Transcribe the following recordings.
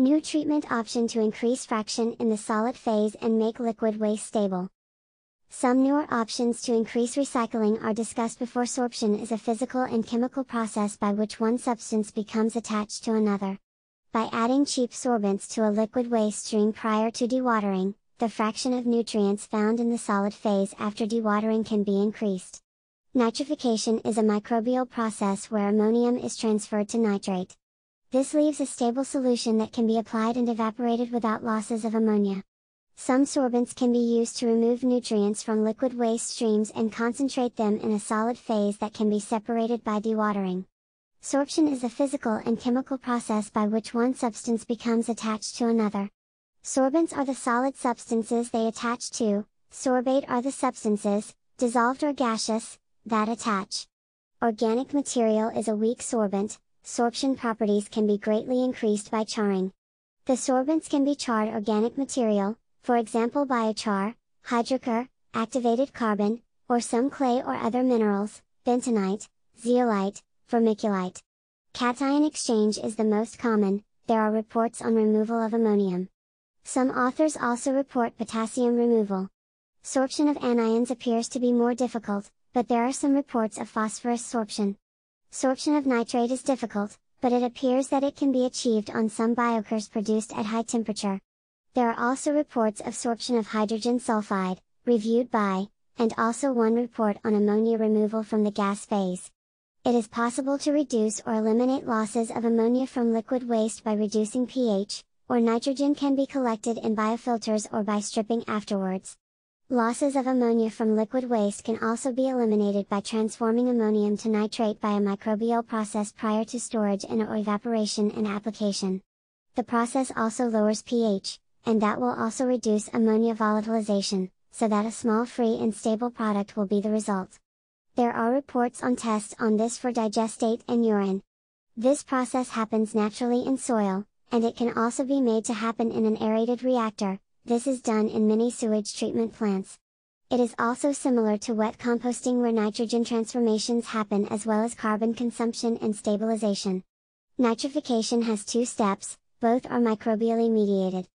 New treatment option to increase fraction in the solid phase and make liquid waste stable. Some newer options to increase recycling are discussed before sorption is a physical and chemical process by which one substance becomes attached to another. By adding cheap sorbents to a liquid waste stream prior to dewatering, the fraction of nutrients found in the solid phase after dewatering can be increased. Nitrification is a microbial process where ammonium is transferred to nitrate. This leaves a stable solution that can be applied and evaporated without losses of ammonia. Some sorbents can be used to remove nutrients from liquid waste streams and concentrate them in a solid phase that can be separated by dewatering. Sorption is a physical and chemical process by which one substance becomes attached to another. Sorbents are the solid substances they attach to, sorbate are the substances, dissolved or gaseous, that attach. Organic material is a weak sorbent, sorption properties can be greatly increased by charring. The sorbents can be charred organic material, for example biochar, hydrochar, activated carbon, or some clay or other minerals, bentonite, zeolite, vermiculite. Cation exchange is the most common, there are reports on removal of ammonium. Some authors also report potassium removal. Sorption of anions appears to be more difficult, but there are some reports of phosphorus sorption. Sorption of nitrate is difficult, but it appears that it can be achieved on some biochars produced at high temperature. There are also reports of sorption of hydrogen sulfide, reviewed by, and also one report on ammonia removal from the gas phase. It is possible to reduce or eliminate losses of ammonia from liquid waste by reducing pH, or nitrogen can be collected in biofilters or by stripping afterwards. Losses of ammonia from liquid waste can also be eliminated by transforming ammonium to nitrate by a microbial process prior to storage and or evaporation and application. The process also lowers pH, and that will also reduce ammonia volatilization, so that a small free and stable product will be the result. There are reports on tests on this for digestate and urine. This process happens naturally in soil, and it can also be made to happen in an aerated reactor, this is done in many sewage treatment plants. It is also similar to wet composting where nitrogen transformations happen as well as carbon consumption and stabilization. Nitrification has two steps, both are microbially mediated.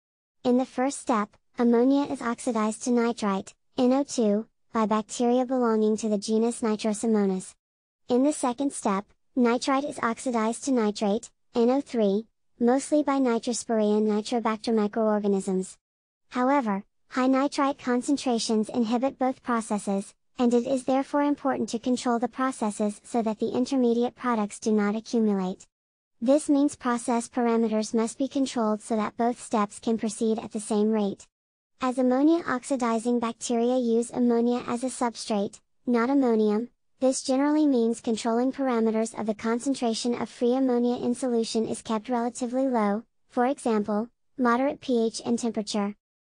In the first step, ammonia is oxidized to nitrite, NO2, by bacteria belonging to the genus Nitrosomonas. In the second step, nitrite is oxidized to nitrate, NO3, mostly by nitrospora and nitrobacter microorganisms. However, high nitrite concentrations inhibit both processes, and it is therefore important to control the processes so that the intermediate products do not accumulate. This means process parameters must be controlled so that both steps can proceed at the same rate. As ammonia oxidizing bacteria use ammonia as a substrate, not ammonium, this generally means controlling parameters of the concentration of free ammonia in solution is kept relatively low, for example, moderate pH and temperature.